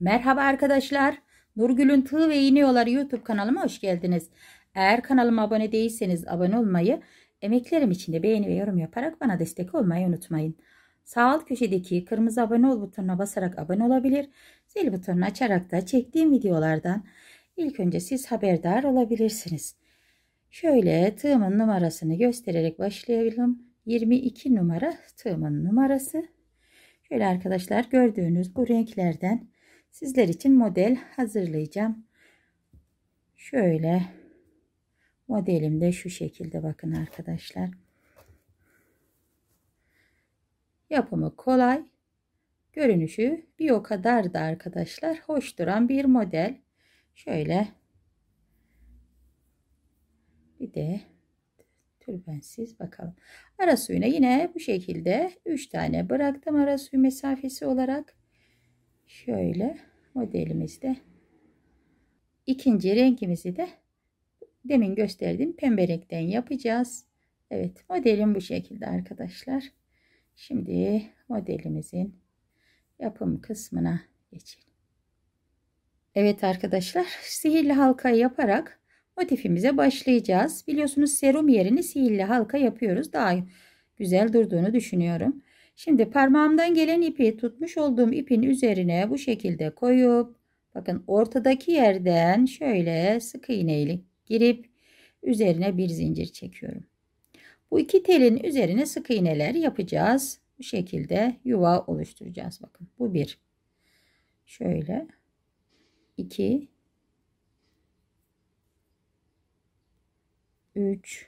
Merhaba arkadaşlar. Nurgül'ün Tığ ve İğne Yolları YouTube kanalıma hoş geldiniz. Eğer kanalıma abone değilseniz abone olmayı, emeklerim için de beğeni ve yorum yaparak bana destek olmayı unutmayın. Sağ alt köşedeki kırmızı abone ol butonuna basarak abone olabilir. Zil butonunu açarak da çektiğim videolardan ilk önce siz haberdar olabilirsiniz. Şöyle tığımın numarasını göstererek başlayalım. 22 numara tığımın numarası. Şöyle arkadaşlar gördüğünüz bu renklerden sizler için model hazırlayacağım. Şöyle modelim de şu şekilde bakın arkadaşlar. Yapımı kolay. Görünüşü bir o kadar da arkadaşlar hoş duran bir model. Şöyle bir de tülbensiz bakalım. Ara suyuna yine bu şekilde 3 tane bıraktım ara suyu mesafesi olarak şöyle modelimizde ikinci rengimizi de demin gösterdiğim pembe renkten yapacağız. Evet modelim bu şekilde arkadaşlar. Şimdi modelimizin yapım kısmına geçelim. Evet arkadaşlar sihirli halka yaparak motifimize başlayacağız. Biliyorsunuz serum yerini sihirli halka yapıyoruz. Daha güzel durduğunu düşünüyorum. Şimdi parmağımdan gelen ipi tutmuş olduğum ipin üzerine bu şekilde koyup bakın ortadaki yerden şöyle sık iğneyle girip üzerine bir zincir çekiyorum. Bu iki telin üzerine sık iğneler yapacağız. Bu şekilde yuva oluşturacağız. Bakın bu bir. Şöyle. iki, üç,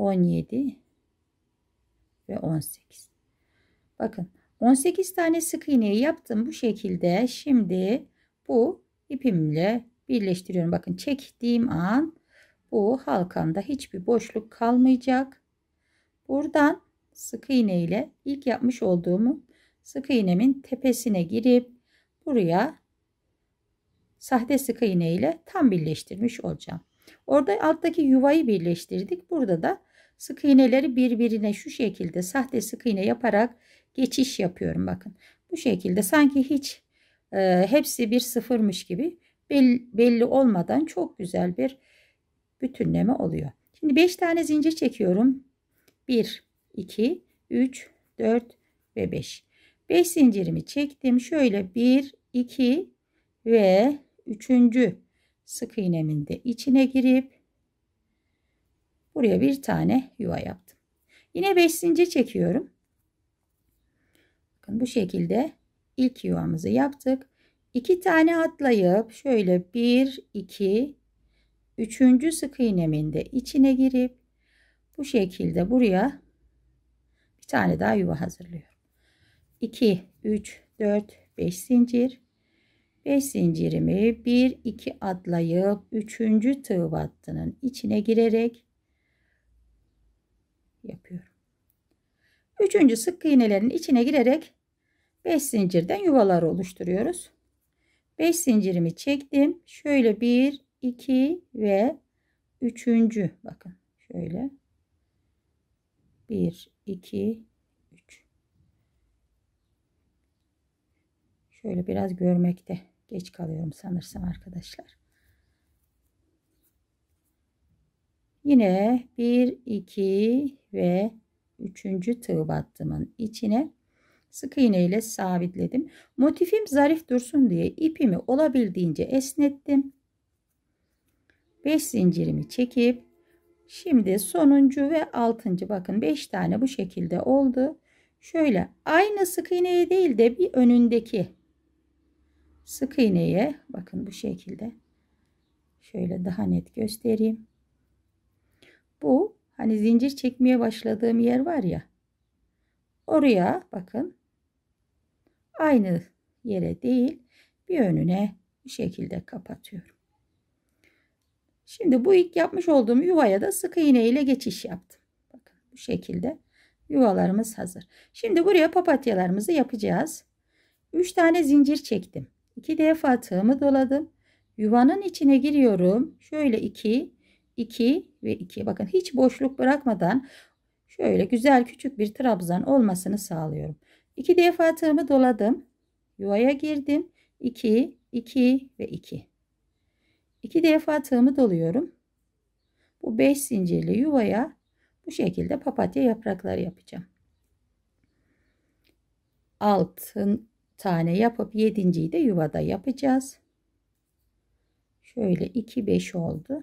17 ve 18. Bakın 18 tane sık iğneyi yaptım bu şekilde. Şimdi bu ipimle birleştiriyorum. Bakın çektiğim an bu halkamda hiçbir boşluk kalmayacak. Buradan sık iğne ile ilk yapmış olduğumu sık iğnemin tepesine girip buraya sahte sık iğne ile tam birleştirmiş olacağım. Orada alttaki yuvayı birleştirdik. Burada da Sık iğneleri birbirine şu şekilde sahte sık iğne yaparak geçiş yapıyorum bakın. Bu şekilde sanki hiç e, hepsi bir sıfırmış gibi belli, belli olmadan çok güzel bir bütünleme oluyor. Şimdi 5 tane zincir çekiyorum. 1, 2, 3, 4 ve 5. 5 zincirimi çektim. Şöyle 1, 2 ve 3. sık iğnemin de içine girip Buraya bir tane yuva yaptım. Yine 5 zincir çekiyorum. Bakın bu şekilde ilk yuvamızı yaptık. 2 tane atlayıp şöyle 1 2 3. sık iğneminde içine girip bu şekilde buraya bir tane daha yuva hazırlıyorum. 2 3 4 5 zincir 5 zincirimi 1 2 atlayıp 3. tığ battının içine girerek yapıyorum. Üçüncü sık iğnelerin içine girerek 5 zincirden yuvalar oluşturuyoruz. 5 zincirimi çektim. Şöyle 1, 2 ve 3. bakın şöyle 1, 2, 3. Şöyle biraz görmekte geç kalıyorum sanırsam arkadaşlar. Yine 1, 2 ve 3. tığ battımın içine sık iğne ile sabitledim. Motifim zarif dursun diye ipimi olabildiğince esnettim. 5 zincirimi çekip şimdi sonuncu ve altıncı bakın 5 tane bu şekilde oldu. Şöyle aynı sık iğneye değil de bir önündeki sık iğneye bakın bu şekilde şöyle daha net göstereyim. Bu hani zincir çekmeye başladığım yer var ya. Oraya bakın. Aynı yere değil bir önüne bu şekilde kapatıyorum. Şimdi bu ilk yapmış olduğum yuvaya da sık iğne ile geçiş yaptım. Bakın bu şekilde yuvalarımız hazır. Şimdi buraya papatyalarımızı yapacağız. 3 tane zincir çektim. 2 defa tığımı doladım. Yuvanın içine giriyorum. Şöyle 2 2 ve 2. Bakın hiç boşluk bırakmadan şöyle güzel küçük bir trabzan olmasını sağlıyorum. 2 defa tığımı doladım. Yuvaya girdim. 2, 2 ve 2. 2 defa tığımı doluyorum. Bu 5 zincirli yuvaya bu şekilde papatya yaprakları yapacağım. Altın tane yapıp yedinciyi de yuvada yapacağız. Şöyle 2 5 oldu.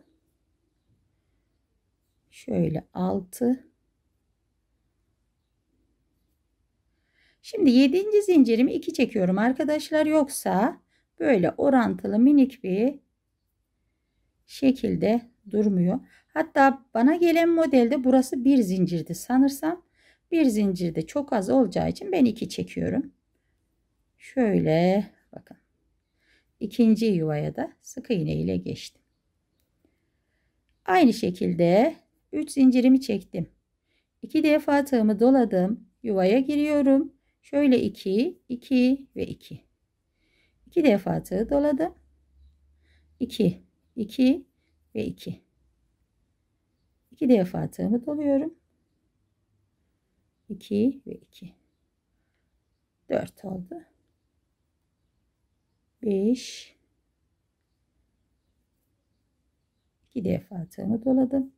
Şöyle 6. Şimdi 7. zincirimi 2 çekiyorum arkadaşlar. Yoksa böyle orantılı minik bir şekilde durmuyor. Hatta bana gelen modelde burası bir zincirdi sanırsam. Bir zincirde çok az olacağı için ben iki çekiyorum. Şöyle bakın. ikinci yuvaya da sık iğne ile geçtim. Aynı şekilde 3 zincirimi çektim. 2 defa tığımı doladım. Yuvaya giriyorum. Şöyle 2, 2 ve 2. 2 defa tığ doladım. 2, 2 ve 2. 2 defa tığımı doluyorum. 2 ve 2. 4 oldu. 5 2 defa tığımı doladım.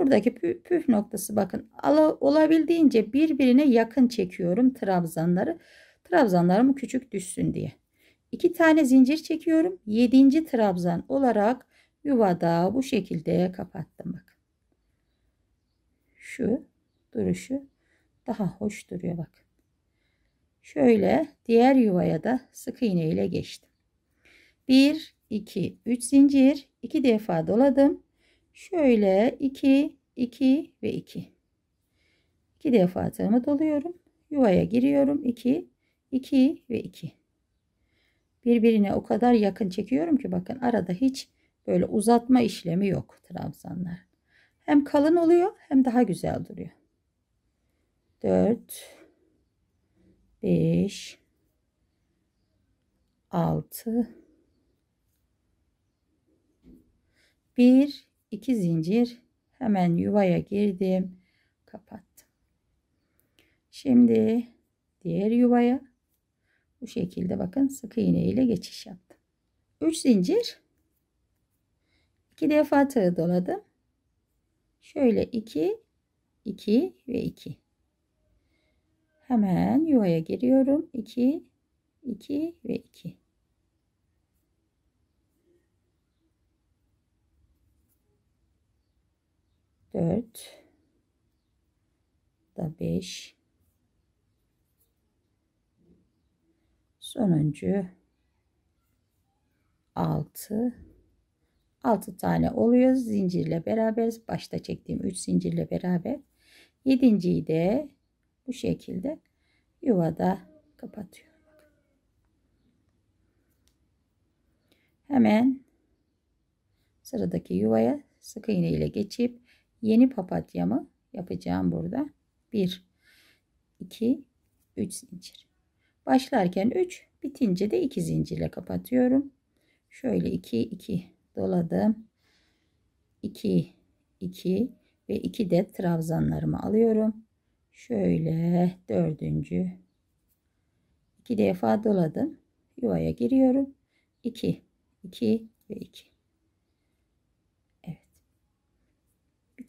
Buradaki püf, püf noktası bakın ala, olabildiğince birbirine yakın çekiyorum trabzanları. Trabzanlarımı küçük düşsün diye. İki tane zincir çekiyorum. yedinci trabzan olarak yuvada bu şekilde kapattım bak. Şu duruşu daha hoş duruyor bak. Şöyle diğer yuvaya da sık iğne ile geçtim. 1 2 3 zincir 2 defa doladım. Şöyle 2, 2 ve 2. 2 defa tığımı doluyorum. Yuvaya giriyorum. 2, 2 ve 2. Birbirine o kadar yakın çekiyorum ki bakın arada hiç böyle uzatma işlemi yok trabzanlar. Hem kalın oluyor hem daha güzel duruyor. 4 5 6 1 2 zincir hemen yuvaya girdim kapattım şimdi diğer yuvaya bu şekilde bakın sık iğne ile geçiş yaptım 3 zincir 2 defa tığ doladım şöyle 2 2 ve 2 hemen yuvaya giriyorum 2 2 ve 2 4 da 5 sonuncu 6 6 tane oluyor zincirle beraber başta çektiğim 3 zincirle beraber 7.yi de bu şekilde yuvada kapatıyorum. Hemen sıradaki yuvaya sık iğne ile geçip Yeni papatyamı yapacağım burada. 1 2 3 zincir. Başlarken 3, bitince de 2 zincirle kapatıyorum. Şöyle 2 2 doladım. 2 2 ve 2 de trabzanlarımı alıyorum. Şöyle dördüncü. 2 defa doladım. Yuvaya giriyorum. 2 2 ve 2.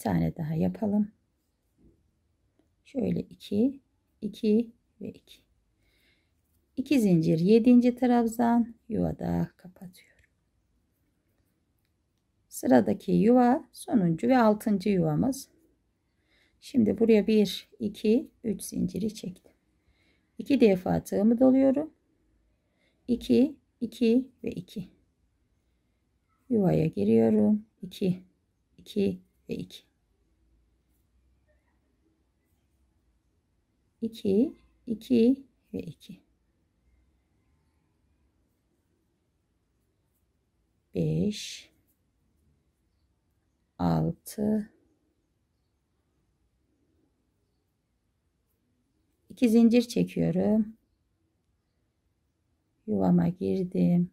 tane daha yapalım. Şöyle 2, 2 ve 2. 2 zincir 7. trabzan yuva da kapatıyorum. Sıradaki yuva sonuncu ve 6. yuvamız. Şimdi buraya 1, 2, 3 zinciri çektim. 2 defa tığımı doluyorum. 2, 2 ve 2. Yuvaya giriyorum. 2, 2 ve 2. 2, 2 ve 2. 5 6 2 zincir çekiyorum. Yuvama girdim.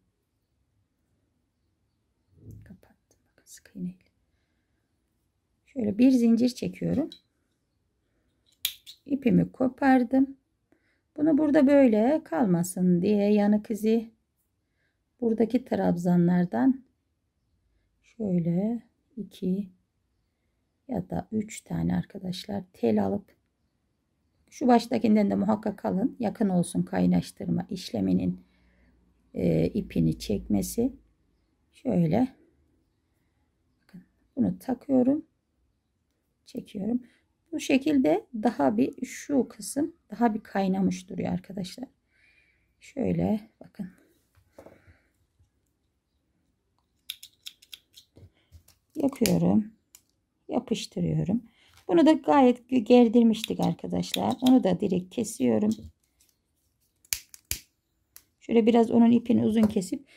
Kapattım. Bakın sık iğneyle. Şöyle bir zincir çekiyorum ipimi kopardım. Bunu burada böyle kalmasın diye yanık izi buradaki trabzanlardan şöyle iki ya da üç tane arkadaşlar tel alıp şu baştakinden de muhakkak alın yakın olsun kaynaştırma işleminin e, ipini çekmesi şöyle bunu takıyorum çekiyorum bu şekilde daha bir şu kısım daha bir kaynamış duruyor arkadaşlar. Şöyle bakın. Yakıyorum. Yapıştırıyorum. Bunu da gayet gerdirmiştik arkadaşlar. Onu da direkt kesiyorum. Şöyle biraz onun ipini uzun kesip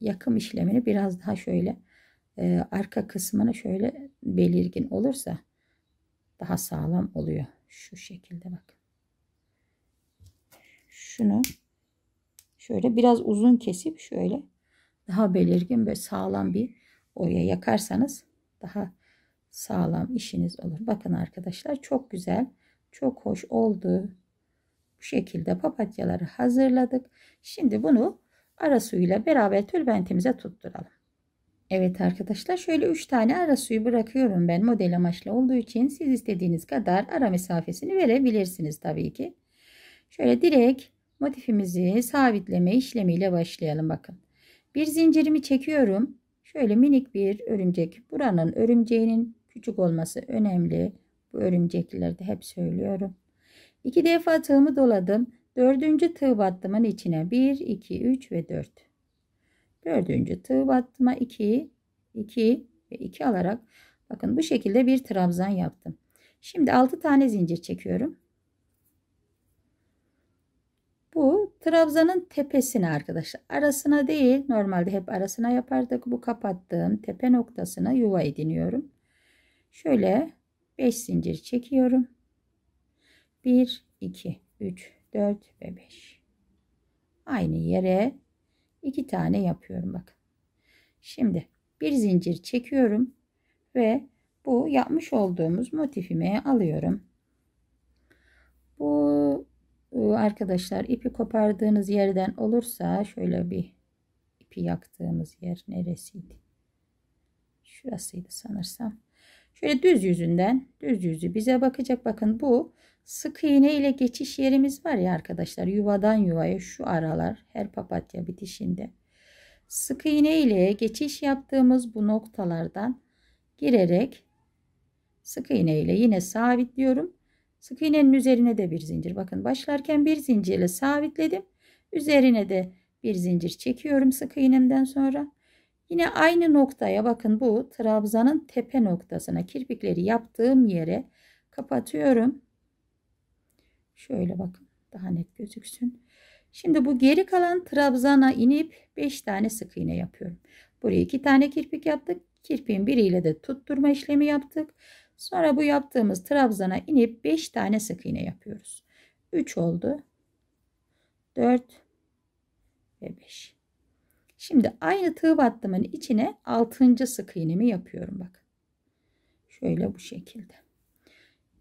yakım işlemini biraz daha şöyle e, arka kısmını şöyle belirgin olursa daha sağlam oluyor. Şu şekilde bakın. Şunu şöyle biraz uzun kesip şöyle daha belirgin ve sağlam bir oya yakarsanız daha sağlam işiniz olur. Bakın arkadaşlar çok güzel, çok hoş oldu. Bu şekilde papatyaları hazırladık. Şimdi bunu ara suyuyla beraber tülbentimize tutturalım. Evet arkadaşlar şöyle 3 tane ara suyu bırakıyorum ben model amaçlı olduğu için siz istediğiniz kadar ara mesafesini verebilirsiniz tabii ki. Şöyle direkt motifimizi sabitleme işlemiyle başlayalım bakın. Bir zincirimi çekiyorum. Şöyle minik bir örümcek. Buranın örümceğinin küçük olması önemli. Bu örümceklerde hep söylüyorum. İki defa tığımı doladım. Dördüncü tığ battımın içine 1, 2, 3 ve 4 dördüncü tığ battıma 2 2 ve 2 alarak bakın bu şekilde bir trabzan yaptım şimdi 6 tane zincir çekiyorum bu trabzanın tepesine arkadaşlar arasına değil normalde hep arasına yapardık bu kapattığım tepe noktasına yuva ediniyorum şöyle 5 zincir çekiyorum 1 2 3 4 ve 5 aynı yere iki tane yapıyorum bak. Şimdi bir zincir çekiyorum ve bu yapmış olduğumuz motifime alıyorum. Bu e, arkadaşlar ipi kopardığınız yerden olursa şöyle bir ipi yaktığımız yer neresiydi? Şurasıydı sanırsam. Şöyle düz yüzünden düz yüzü bize bakacak. Bakın bu Sık iğne ile geçiş yerimiz var ya arkadaşlar yuvadan yuvaya şu aralar her papatya bitişinde. Sık iğne ile geçiş yaptığımız bu noktalardan girerek sık iğne ile yine sabitliyorum. Sık iğnenin üzerine de bir zincir. Bakın başlarken bir zincirle sabitledim. Üzerine de bir zincir çekiyorum sık iğnemden sonra. Yine aynı noktaya bakın bu trabzanın tepe noktasına kirpikleri yaptığım yere kapatıyorum. Şöyle bakın daha net gözüksün. Şimdi bu geri kalan trabzana inip 5 tane sık iğne yapıyorum. Buraya 2 tane kirpik yaptık. Kirpiğin biriyle de tutturma işlemi yaptık. Sonra bu yaptığımız trabzana inip 5 tane sık iğne yapıyoruz. 3 oldu. 4 ve 5. Şimdi aynı tığ battımın içine 6. sık iğnemi yapıyorum bak. Şöyle bu şekilde.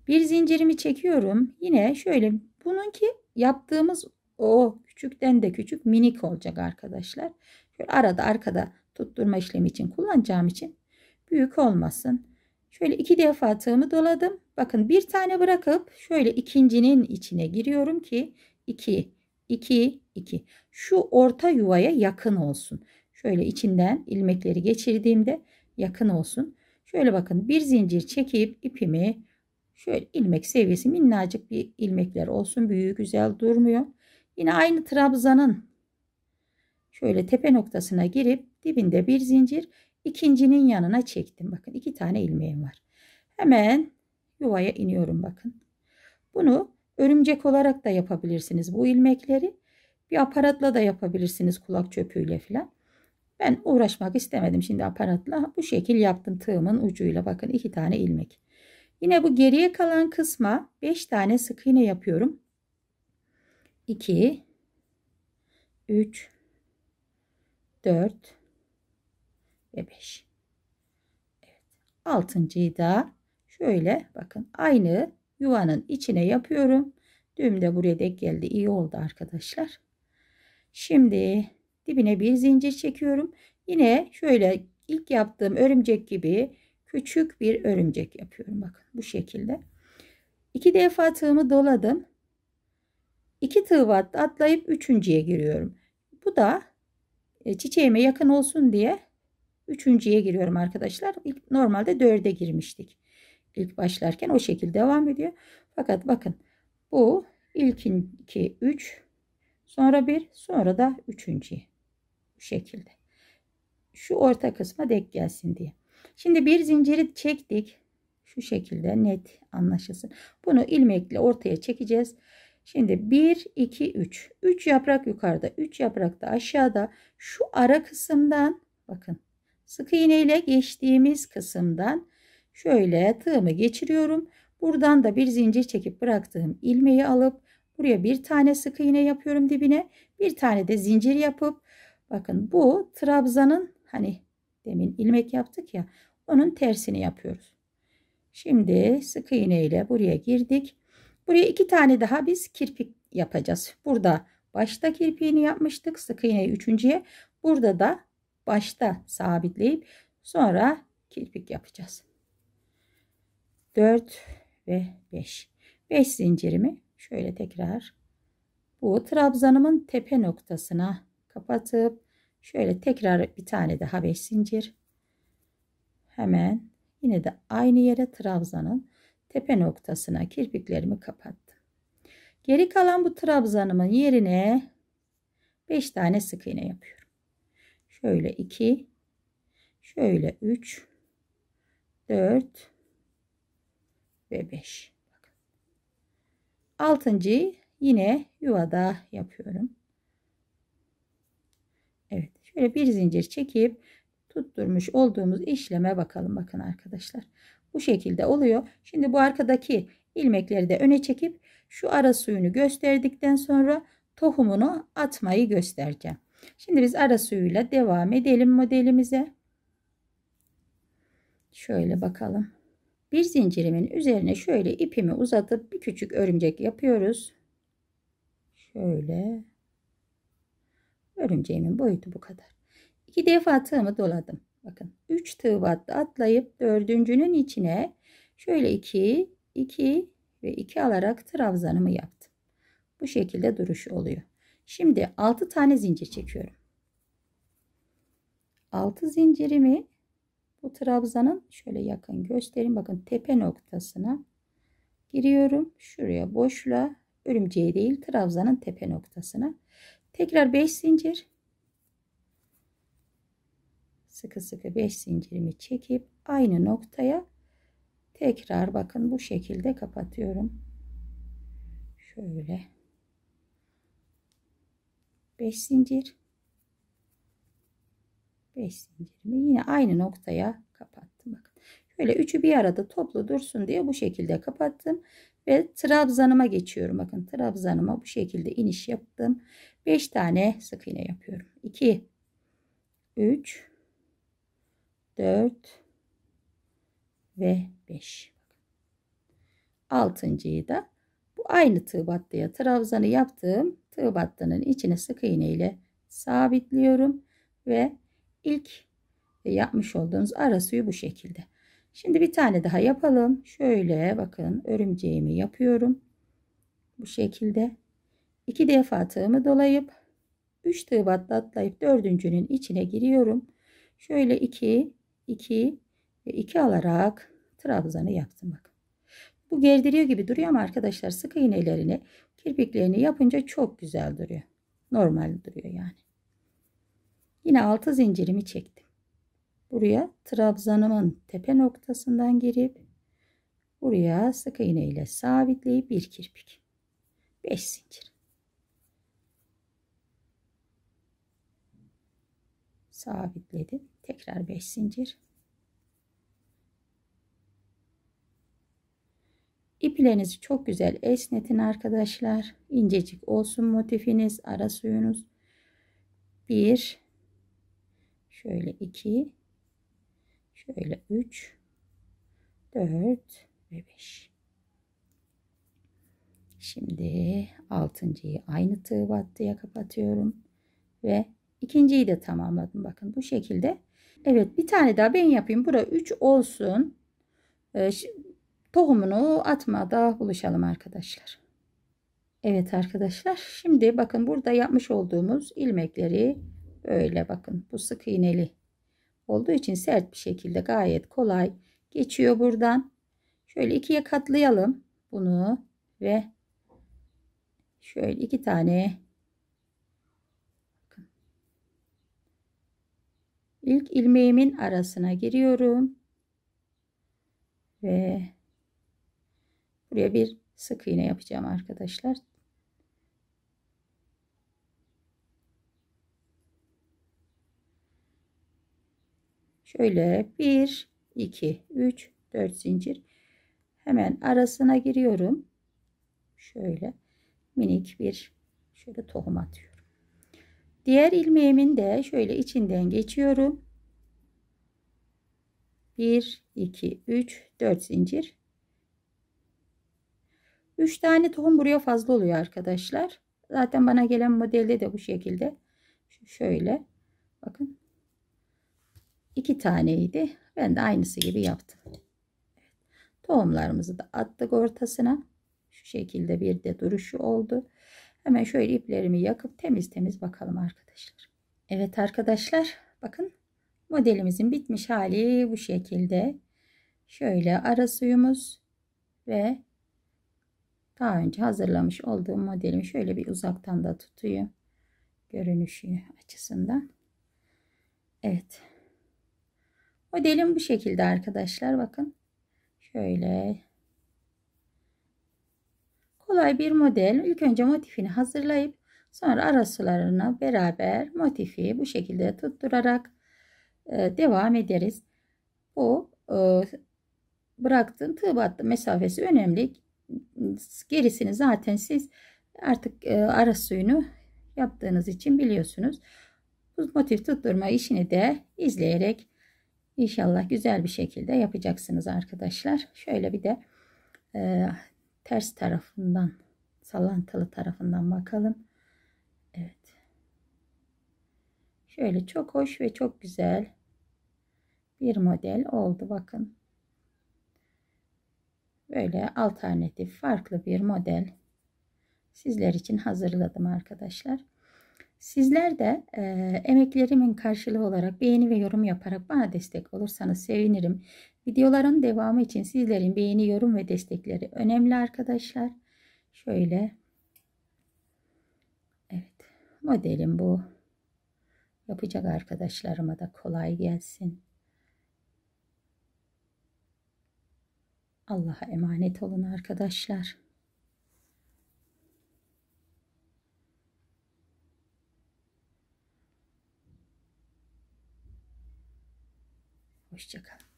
Bir zincirimi çekiyorum. Yine şöyle bununki yaptığımız o küçükten de küçük minik olacak arkadaşlar. Şöyle arada arkada tutturma işlemi için kullanacağım için büyük olmasın. Şöyle iki defa tığımı doladım. Bakın bir tane bırakıp şöyle ikincinin içine giriyorum ki 2 2 2 şu orta yuvaya yakın olsun. Şöyle içinden ilmekleri geçirdiğimde yakın olsun. Şöyle bakın bir zincir çekip ipimi Şöyle ilmek seviyesi minnacık bir ilmekler olsun. Büyüğü güzel durmuyor. Yine aynı trabzanın şöyle tepe noktasına girip dibinde bir zincir ikincinin yanına çektim. Bakın iki tane ilmeğim var. Hemen yuvaya iniyorum bakın. Bunu örümcek olarak da yapabilirsiniz bu ilmekleri. Bir aparatla da yapabilirsiniz kulak çöpüyle filan. Ben uğraşmak istemedim şimdi aparatla. Bu şekil yaptım tığımın ucuyla bakın iki tane ilmek. Yine bu geriye kalan kısma 5 tane sık iğne yapıyorum. 2 3 4 ve 5. Evet. Altıncıyı da şöyle bakın aynı yuvanın içine yapıyorum. Düğüm de buraya denk geldi. İyi oldu arkadaşlar. Şimdi dibine bir zincir çekiyorum. Yine şöyle ilk yaptığım örümcek gibi küçük bir örümcek yapıyorum. Bakın. Bu şekilde. İki defa tığımı doladım. İki tığ atlayıp üçüncüye giriyorum. Bu da e, çiçeğime yakın olsun diye üçüncüye giriyorum arkadaşlar. normalde dörde girmiştik. İlk başlarken o şekilde devam ediyor. Fakat bakın bu ilkin 2 3 sonra 1 sonra da üçüncü bu şekilde. Şu orta kısma dek gelsin diye. Şimdi bir zinciri çektik. Şu şekilde net anlaşılsın. Bunu ilmekle ortaya çekeceğiz. Şimdi 1, 2, 3. 3 yaprak yukarıda, 3 yaprak da aşağıda. Şu ara kısımdan bakın sık iğne ile geçtiğimiz kısımdan şöyle tığımı geçiriyorum. Buradan da bir zincir çekip bıraktığım ilmeği alıp buraya bir tane sık iğne yapıyorum dibine. Bir tane de zincir yapıp bakın bu trabzanın hani demin ilmek yaptık ya onun tersini yapıyoruz. Şimdi sık iğne ile buraya girdik. Buraya iki tane daha biz kirpik yapacağız. Burada başta kirpiğini yapmıştık. Sık iğneyi üçüncüye. Burada da başta sabitleyip sonra kirpik yapacağız. 4 ve 5. 5 zincirimi şöyle tekrar bu trabzanımın tepe noktasına kapatıp şöyle tekrar bir tane daha 5 zincir. Hemen Yine de aynı yere trabzanın tepe noktasına kirpiklerimi kapattım. Geri kalan bu trabzanımın yerine 5 tane sık iğne yapıyorum. Şöyle 2, şöyle 3, 4 ve 5. Altıncıyı yine yuvada yapıyorum. Evet şöyle bir zincir çekip tutturmuş olduğumuz işleme bakalım bakın arkadaşlar. Bu şekilde oluyor. Şimdi bu arkadaki ilmekleri de öne çekip şu ara suyunu gösterdikten sonra tohumunu atmayı göstereceğim. Şimdi biz ara suyuyla devam edelim modelimize. Şöyle bakalım. Bir zincirimin üzerine şöyle ipimi uzatıp bir küçük örümcek yapıyoruz. Şöyle. Örümceğimin boyutu bu kadar. İki defa tığımı doladım. Bakın 3 tığ battı atlayıp dördüncünün içine şöyle 2, 2 ve 2 alarak trabzanımı yaptım. Bu şekilde duruş oluyor. Şimdi 6 tane zincir çekiyorum. 6 zincirimi bu trabzanın şöyle yakın göstereyim. Bakın tepe noktasına giriyorum. Şuraya boşla örümceği değil trabzanın tepe noktasına. Tekrar 5 zincir sıkı sıkı 5 zincirimi çekip aynı noktaya tekrar bakın bu şekilde kapatıyorum. Şöyle 5 zincir 5 zincirimi yine aynı noktaya kapattım. Bakın. Şöyle üçü bir arada toplu dursun diye bu şekilde kapattım ve trabzanıma geçiyorum. Bakın trabzanıma bu şekilde iniş yaptım. 5 tane sık iğne yapıyorum. 2 3 4 ve 5. Altıncıyı da bu aynı tığ battıya trabzanı yaptığım tığ battının içine sık iğne ile sabitliyorum ve ilk yapmış olduğunuz ara suyu bu şekilde. Şimdi bir tane daha yapalım. Şöyle bakın örümceğimi yapıyorum. Bu şekilde. iki defa tığımı dolayıp 3 tığ battı atlayıp dördüncünün içine giriyorum. Şöyle 2 2 ve 2 alarak trabzanı yaptım. Bak. Bu gerdiriyor gibi duruyor ama arkadaşlar sık iğnelerini kirpiklerini yapınca çok güzel duruyor. Normal duruyor yani. Yine 6 zincirimi çektim. Buraya trabzanımın tepe noktasından girip buraya sık iğne ile sabitleyip bir kirpik. 5 zincir. Sabitledim tekrar 5 zincir İplerinizi çok güzel esnetin arkadaşlar. İncecik olsun motifiniz, ara suyunuz. 1 şöyle 2 şöyle 3 4 ve 5. Şimdi altıncıyı aynı tığ battıya kapatıyorum ve ikinciyi de tamamladım. Bakın bu şekilde Evet bir tane daha ben yapayım. Bura 3 olsun. Ee, tohumunu atmada buluşalım arkadaşlar. Evet arkadaşlar şimdi bakın burada yapmış olduğumuz ilmekleri böyle bakın bu sık iğneli olduğu için sert bir şekilde gayet kolay geçiyor buradan. Şöyle ikiye katlayalım bunu ve şöyle iki tane ilk ilmeğimin arasına giriyorum ve buraya bir sık iğne yapacağım arkadaşlar şöyle 1 2 3 4 zincir hemen arasına giriyorum şöyle minik bir şöyle tohum atıyorum Diğer ilmeğimin de şöyle içinden geçiyorum. 1 2 3 4 zincir. 3 tane tohum buraya fazla oluyor arkadaşlar. Zaten bana gelen modelde de bu şekilde. Şöyle bakın. 2 taneydi. Ben de aynısı gibi yaptım. Tohumlarımızı da attık ortasına. Şu şekilde bir de duruşu oldu. Hemen şöyle iplerimi yakıp temiz temiz bakalım arkadaşlar. Evet arkadaşlar bakın modelimizin bitmiş hali bu şekilde. Şöyle ara suyumuz ve daha önce hazırlamış olduğum modelimi şöyle bir uzaktan da tutayım. Görünüşü açısından. Evet. Modelim bu şekilde arkadaşlar bakın. Şöyle Kolay bir model. İlk önce motifini hazırlayıp sonra arasılarına beraber motifi bu şekilde tutturarak e, devam ederiz. Bu e, bıraktığın tığ battı mesafesi önemli. Gerisini zaten siz artık e, ara suyunu yaptığınız için biliyorsunuz. Bu motif tutturma işini de izleyerek inşallah güzel bir şekilde yapacaksınız arkadaşlar. Şöyle bir de e, ters tarafından sallantılı tarafından bakalım. Evet. Şöyle çok hoş ve çok güzel bir model oldu. Bakın. Böyle alternatif farklı bir model sizler için hazırladım arkadaşlar. Sizler de e, emeklerimin karşılığı olarak beğeni ve yorum yaparak bana destek olursanız sevinirim. Videoların devamı için sizlerin beğeni, yorum ve destekleri önemli arkadaşlar. Şöyle. Evet. Modelim bu. Yapacak arkadaşlarıma da kolay gelsin. Allah'a emanet olun arkadaşlar. Hoşçakalın.